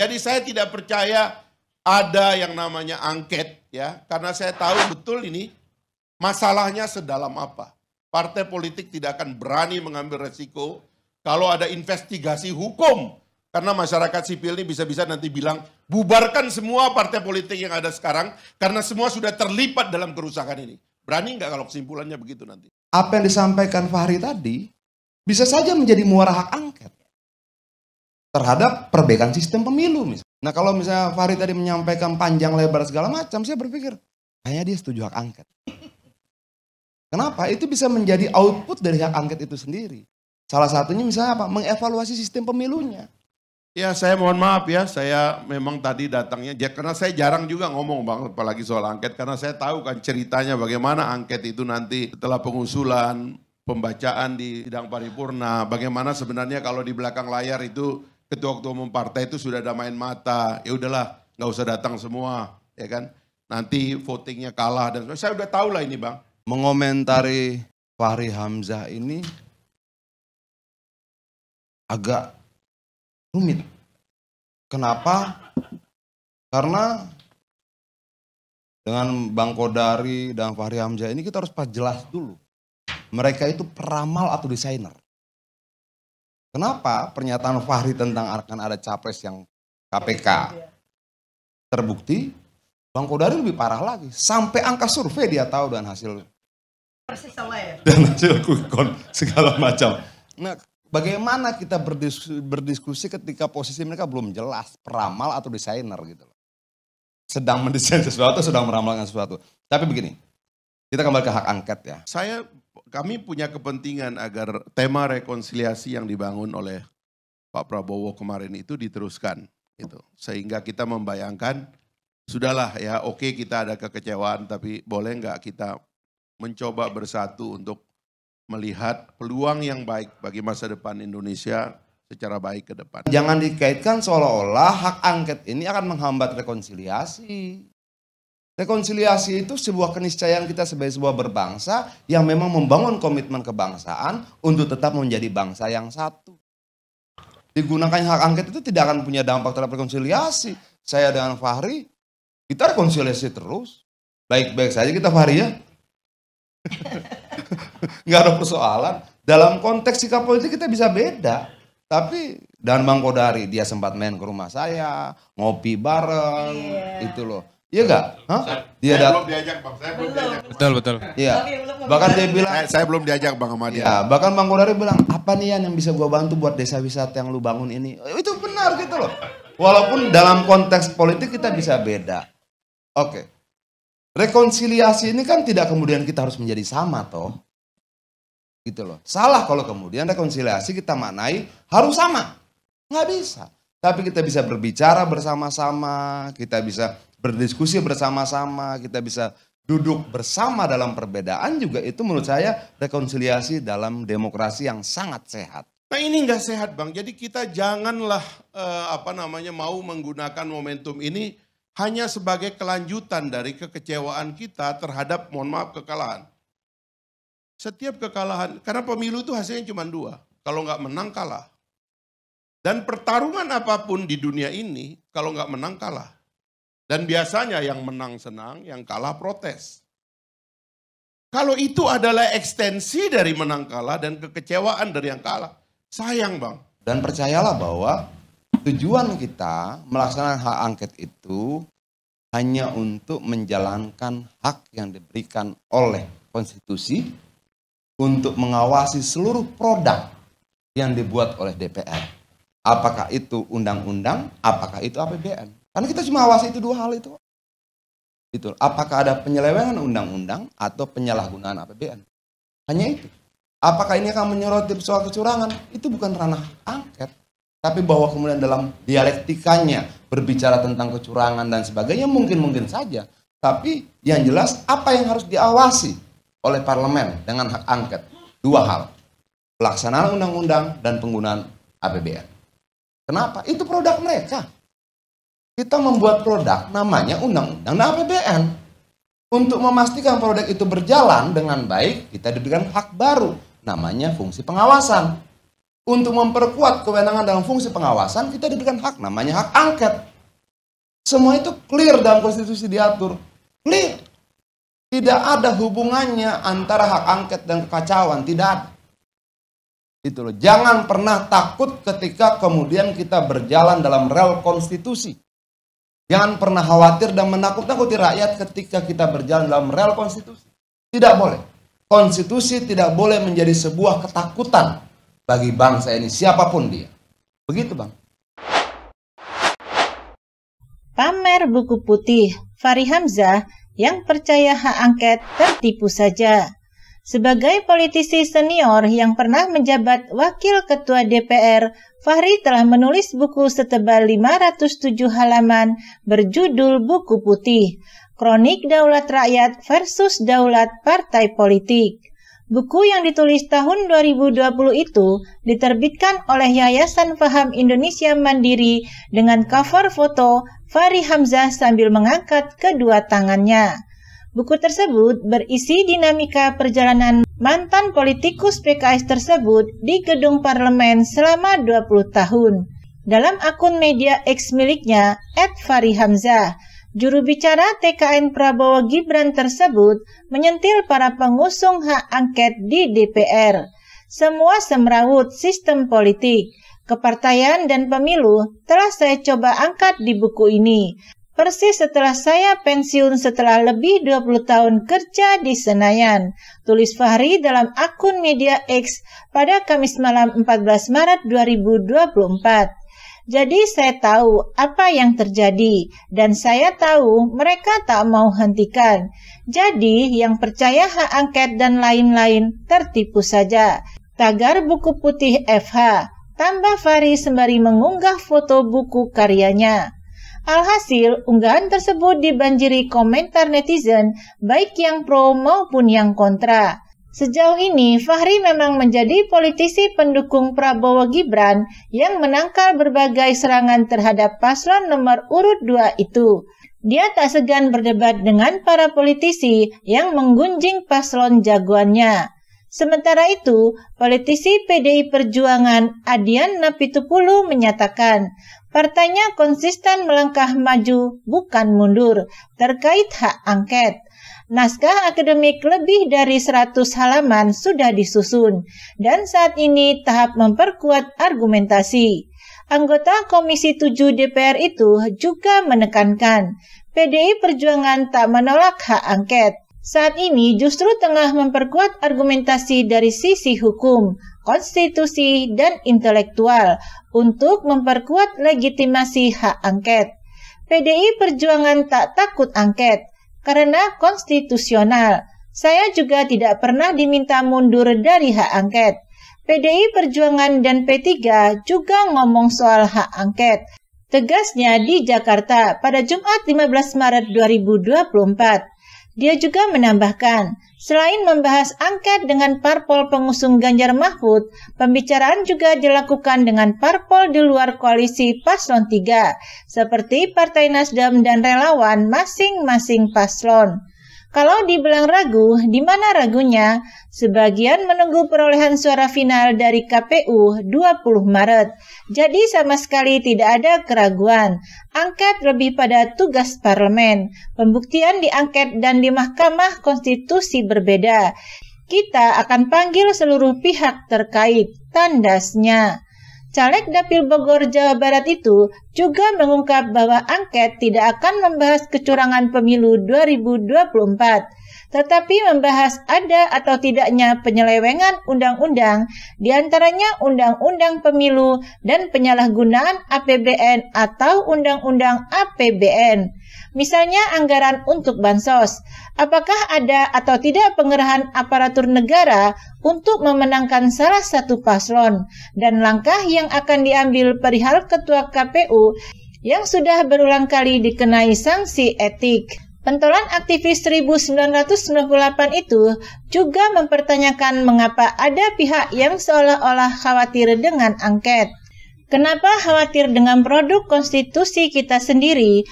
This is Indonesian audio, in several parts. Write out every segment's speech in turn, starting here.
Jadi saya tidak percaya ada yang namanya angket ya, karena saya tahu betul ini masalahnya sedalam apa. Partai politik tidak akan berani mengambil resiko kalau ada investigasi hukum. Karena masyarakat sipil ini bisa-bisa nanti bilang, bubarkan semua partai politik yang ada sekarang, karena semua sudah terlibat dalam kerusakan ini. Berani nggak kalau kesimpulannya begitu nanti? Apa yang disampaikan Fahri tadi, bisa saja menjadi muara hak angket terhadap perbaikan sistem pemilu misalnya. Nah kalau misalnya Farid tadi menyampaikan panjang lebar segala macam, saya berpikir hanya dia setuju hak angket. Kenapa? Itu bisa menjadi output dari hak angket itu sendiri. Salah satunya misalnya apa? Mengevaluasi sistem pemilunya. Ya saya mohon maaf ya, saya memang tadi datangnya, ya, karena saya jarang juga ngomong bang, apalagi soal angket, karena saya tahu kan ceritanya bagaimana angket itu nanti setelah pengusulan, pembacaan di sidang paripurna, bagaimana sebenarnya kalau di belakang layar itu ketua-ketua umum partai itu sudah ada main mata, ya udahlah nggak usah datang semua, ya kan? Nanti votingnya kalah dan saya udah tahu lah ini bang. Mengomentari Fahri Hamzah ini agak rumit. Kenapa? Karena dengan Bang Kodari dan Fahri Hamzah ini kita harus jelas dulu. Mereka itu peramal atau desainer. Kenapa pernyataan Fahri tentang akan ada capres yang KPK iya. terbukti? Bang Kodari lebih parah lagi. Sampai angka survei dia tahu dan hasil ya? dan hasil kukon segala macam. Nah, bagaimana kita berdiskusi, berdiskusi ketika posisi mereka belum jelas peramal atau desainer gitu loh. Sedang mendesain sesuatu, sedang meramalkan sesuatu. Tapi begini, kita kembali ke hak angket ya. Saya kami punya kepentingan agar tema rekonsiliasi yang dibangun oleh Pak Prabowo kemarin itu diteruskan gitu. Sehingga kita membayangkan sudahlah ya oke okay kita ada kekecewaan tapi boleh nggak kita mencoba bersatu untuk melihat peluang yang baik bagi masa depan Indonesia secara baik ke depan. Jangan dikaitkan seolah-olah hak angket ini akan menghambat rekonsiliasi. Rekonsiliasi itu sebuah keniscayaan kita sebagai sebuah berbangsa yang memang membangun komitmen kebangsaan untuk tetap menjadi bangsa yang satu. Digunakan hak angket itu tidak akan punya dampak terhadap rekonsiliasi. Saya dengan Fahri, kita rekonsiliasi terus. Baik-baik saja kita Fahri ya. Nggak ada persoalan. Dalam konteks sikap politik kita bisa beda. Tapi dan Bang Kodari dia sempat main ke rumah saya, ngopi bareng, yeah. itu loh Iya enggak? Hah? Dia saya belum diajak bang, saya belum, diajak. Betul betul. Iya. Bahkan dia bilang, saya, saya belum diajak bang sama Iya. bahkan bang Kodari bilang, apa nih yang bisa gua bantu buat desa wisata yang lu bangun ini? Itu benar gitu loh. Walaupun dalam konteks politik kita bisa beda. Oke. Rekonsiliasi ini kan tidak kemudian kita harus menjadi sama toh. Gitu loh. Salah kalau kemudian rekonsiliasi kita maknai harus sama. Nggak bisa. Tapi kita bisa berbicara bersama-sama, kita bisa berdiskusi bersama-sama, kita bisa duduk bersama dalam perbedaan juga itu menurut saya rekonsiliasi dalam demokrasi yang sangat sehat. Nah ini nggak sehat bang, jadi kita janganlah eh, apa namanya mau menggunakan momentum ini hanya sebagai kelanjutan dari kekecewaan kita terhadap mohon maaf kekalahan. Setiap kekalahan, karena pemilu itu hasilnya cuma dua, kalau nggak menang kalah. Dan pertarungan apapun di dunia ini, kalau nggak menang kalah. Dan biasanya yang menang senang, yang kalah protes. Kalau itu adalah ekstensi dari menang kalah dan kekecewaan dari yang kalah, sayang bang. Dan percayalah bahwa tujuan kita melaksanakan hak angket itu hanya untuk menjalankan hak yang diberikan oleh konstitusi untuk mengawasi seluruh produk yang dibuat oleh DPR. Apakah itu undang-undang, apakah itu APBN. Karena kita cuma awasi itu dua hal itu. Itu apakah ada penyelewengan undang-undang atau penyalahgunaan APBN? Hanya itu. Apakah ini akan menyoroti soal kecurangan? Itu bukan ranah angket. Tapi bahwa kemudian dalam dialektikanya berbicara tentang kecurangan dan sebagainya mungkin-mungkin saja. Tapi yang jelas apa yang harus diawasi oleh parlemen dengan hak angket? Dua hal. Pelaksanaan undang-undang dan penggunaan APBN. Kenapa? Itu produk mereka kita membuat produk namanya undang-undang dan APBN. Untuk memastikan produk itu berjalan dengan baik, kita diberikan hak baru namanya fungsi pengawasan. Untuk memperkuat kewenangan dalam fungsi pengawasan, kita diberikan hak namanya hak angket. Semua itu clear dalam konstitusi diatur. Clear. Tidak ada hubungannya antara hak angket dan kekacauan, tidak ada. Itu loh. Jangan pernah takut ketika kemudian kita berjalan dalam rel konstitusi. Jangan pernah khawatir dan menakut-nakuti rakyat ketika kita berjalan dalam real konstitusi. Tidak boleh. Konstitusi tidak boleh menjadi sebuah ketakutan bagi bangsa ini, siapapun dia. Begitu, Bang. Pamer buku putih, Fahri Hamzah yang percaya hak angket tertipu saja. Sebagai politisi senior yang pernah menjabat wakil ketua DPR, Fahri telah menulis buku setebal 507 halaman berjudul Buku Putih, Kronik Daulat Rakyat versus Daulat Partai Politik. Buku yang ditulis tahun 2020 itu diterbitkan oleh Yayasan Faham Indonesia Mandiri dengan cover foto Fahri Hamzah sambil mengangkat kedua tangannya. Buku tersebut berisi dinamika perjalanan mantan politikus PKS tersebut di gedung parlemen selama 20 tahun. Dalam akun media X miliknya, Ed Fari Hamzah, juru bicara TKN Prabowo Gibran tersebut menyentil para pengusung hak angket di DPR. Semua semrawut sistem politik, kepartaian dan pemilu telah saya coba angkat di buku ini. Persis setelah saya pensiun setelah lebih 20 tahun kerja di Senayan, tulis Fahri dalam akun media X pada Kamis malam 14 Maret 2024. Jadi saya tahu apa yang terjadi dan saya tahu mereka tak mau hentikan. Jadi yang percaya hak angket dan lain-lain tertipu saja. Tagar buku putih FH, tambah Fahri sembari mengunggah foto buku karyanya. Alhasil, unggahan tersebut dibanjiri komentar netizen, baik yang pro maupun yang kontra. Sejauh ini, Fahri memang menjadi politisi pendukung Prabowo Gibran yang menangkal berbagai serangan terhadap paslon nomor urut 2 itu. Dia tak segan berdebat dengan para politisi yang menggunjing paslon jagoannya. Sementara itu, politisi PDI Perjuangan Adian Napitupulu menyatakan Partainya konsisten melangkah maju, bukan mundur, terkait hak angket. Naskah akademik lebih dari 100 halaman sudah disusun, dan saat ini tahap memperkuat argumentasi. Anggota Komisi 7 DPR itu juga menekankan, PDI Perjuangan tak menolak hak angket. Saat ini justru tengah memperkuat argumentasi dari sisi hukum, konstitusi, dan intelektual untuk memperkuat legitimasi hak angket. PDI Perjuangan tak takut angket karena konstitusional. Saya juga tidak pernah diminta mundur dari hak angket. PDI Perjuangan dan P3 juga ngomong soal hak angket. Tegasnya di Jakarta pada Jumat 15 Maret 2024. Dia juga menambahkan, selain membahas angket dengan parpol pengusung Ganjar Mahfud, pembicaraan juga dilakukan dengan parpol di luar koalisi paslon 3, seperti Partai Nasdem dan relawan masing-masing paslon. Kalau dibilang ragu, di mana ragunya? Sebagian menunggu perolehan suara final dari KPU 20 Maret. Jadi sama sekali tidak ada keraguan. Angket lebih pada tugas parlemen. Pembuktian di angket dan di Mahkamah Konstitusi berbeda. Kita akan panggil seluruh pihak terkait, tandasnya. Caleg Dapil Bogor, Jawa Barat itu juga mengungkap bahwa angket tidak akan membahas kecurangan pemilu 2024, tetapi membahas ada atau tidaknya penyelewengan undang-undang, diantaranya Undang-Undang Pemilu dan penyalahgunaan APBN atau Undang-Undang APBN. Misalnya anggaran untuk bansos. Apakah ada atau tidak pengerahan aparatur negara untuk memenangkan salah satu paslon dan langkah yang akan diambil perihal ketua KPU yang sudah berulang kali dikenai sanksi etik. Pentolan aktivis 1998 itu juga mempertanyakan mengapa ada pihak yang seolah-olah khawatir dengan angket. Kenapa khawatir dengan produk konstitusi kita sendiri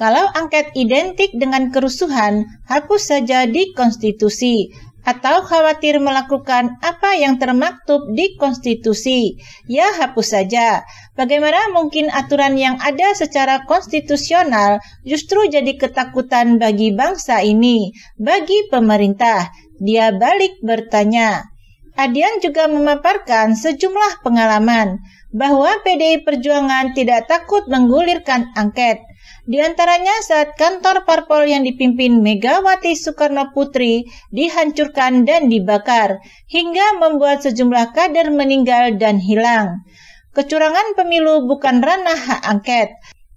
kalau angket identik dengan kerusuhan, hapus saja di konstitusi atau khawatir melakukan apa yang termaktub di konstitusi. Ya, hapus saja. Bagaimana mungkin aturan yang ada secara konstitusional justru jadi ketakutan bagi bangsa ini, bagi pemerintah? Dia balik bertanya. Adian juga memaparkan sejumlah pengalaman bahwa PDI Perjuangan tidak takut menggulirkan angket di antaranya saat kantor parpol yang dipimpin Megawati Soekarno Putri dihancurkan dan dibakar, hingga membuat sejumlah kader meninggal dan hilang. Kecurangan pemilu bukan ranah hak angket,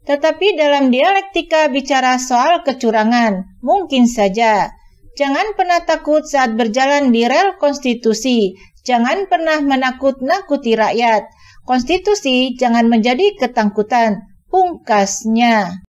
tetapi dalam dialektika bicara soal kecurangan, mungkin saja. Jangan pernah takut saat berjalan di rel konstitusi, jangan pernah menakut-nakuti rakyat. Konstitusi jangan menjadi ketangkutan, pungkasnya.